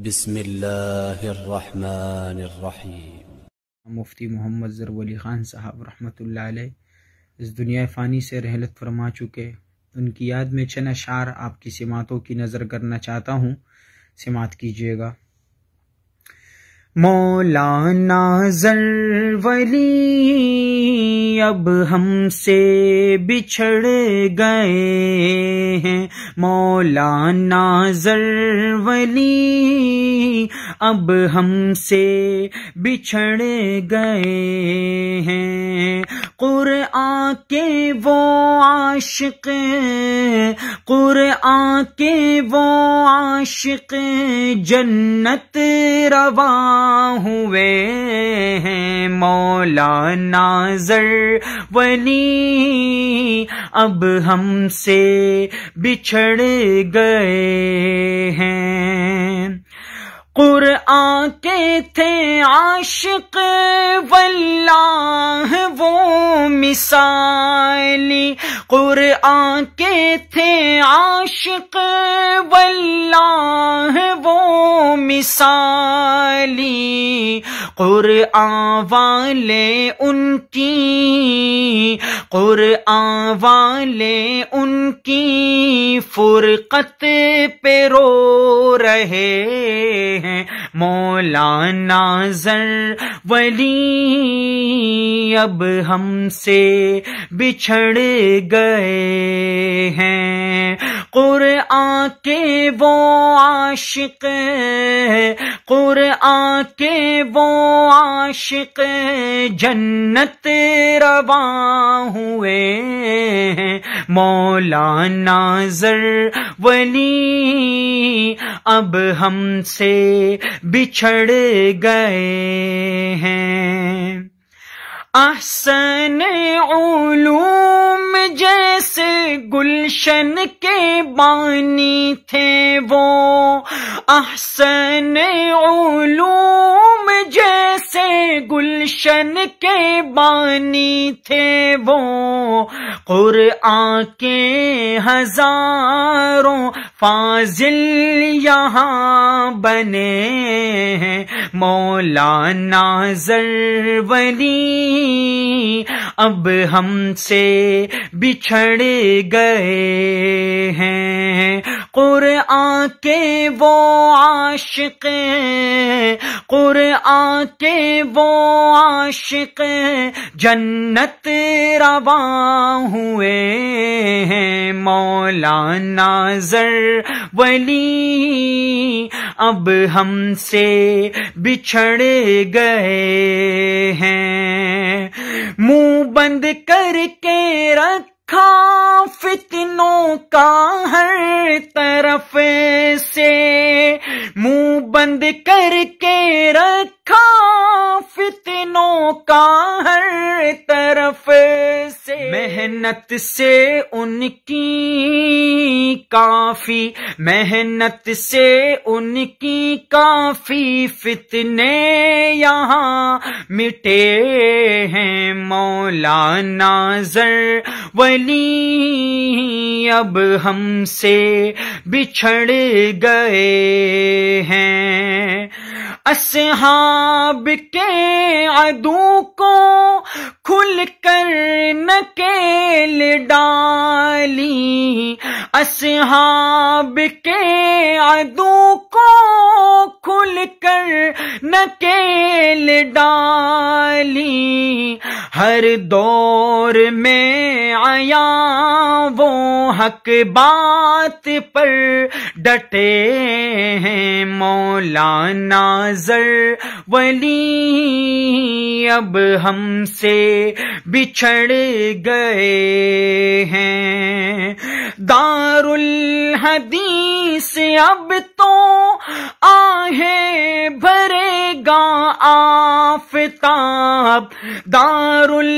बिसमीम मुफ्ती मोहम्मद जरवली ख़ान साहब रहमतुल्लाह अलैह इस दुनिया फ़ानी से रहलत फरमा चुके उनकी याद में चंद अशार आपकी सिमातों की नज़र करना चाहता हूँ सिमात कीजिएगा मौलाना जरवली अब हमसे बिछड़ गए हैं मौलाना जरवली अब हमसे बिछड़ गए हैं कुरआ के वो आशिक कुरआ के वो आशिक जन्नत रवा हुए हैं मौलाना नाजर वनी अब हमसे बिछड़ गए हैं कुरआन के थे आशिक वल्लाह वो मिसाली कुरआन के थे आशिक वल्लाह वो मिसाली कुरआन वाले उनकी कुरआन वाले उनकी फुरकत पे रो रहे हैं मौलाना जर वली अब हमसे बिछड़ गए हैं कुर के वो आशिक कुर के वो आशिक जन्नत रवा हुए मौलाना जर वली अब हमसे बिछड़ गए हैं आसन ओलूम जैसे गुलशन के बानी थे वो आसन गुलशन के बानी थे वो कुर आके हजारों फाजिल यहाँ बने हैं मौलाना जरवली अब हमसे बिछड़ गए हैं कुरआ के वो आशिक कुरआ के वो आशिक जन्नत रवा हुए हैं मौलाना जर वली अब हमसे बिछड़ गए हैं मुंह बंद करके रखा फितनों का हर तरफ से मुंह बंद करके रखा फितनों का हर तरफ मेहनत से उनकी काफी मेहनत से उनकी काफी फितने यहाँ मिटे हैं मौलाना जर वली अब हमसे बिछड़ गए हैं असहाब के अदू को पर नकेल डाली हर दौर में आया वो हक बात पर डटे हैं मौलाना जर वली अब हमसे बिछड़ गए हैं दारुल हदीस अब तो आहे भरेगा आफताब दारुल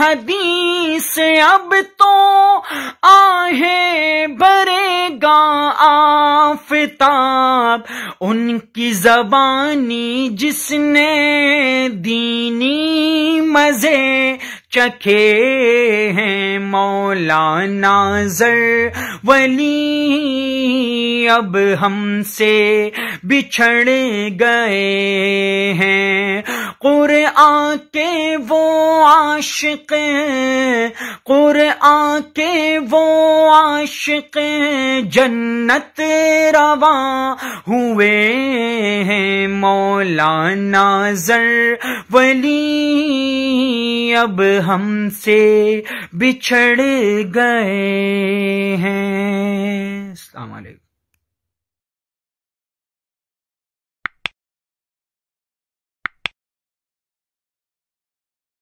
हदीस अब तो आहे भरेगा आफताब उनकी जबानी जिसने दीनी मजे चखे हैं मौलाना जर वली अब हमसे बिछड़ गए हैं कुर आके वो आशिक कुर आके वो आशिक जन्नत रवा हुए हैं मौलाना जर वली अब हमसे बिछड़ गए हैं अलैक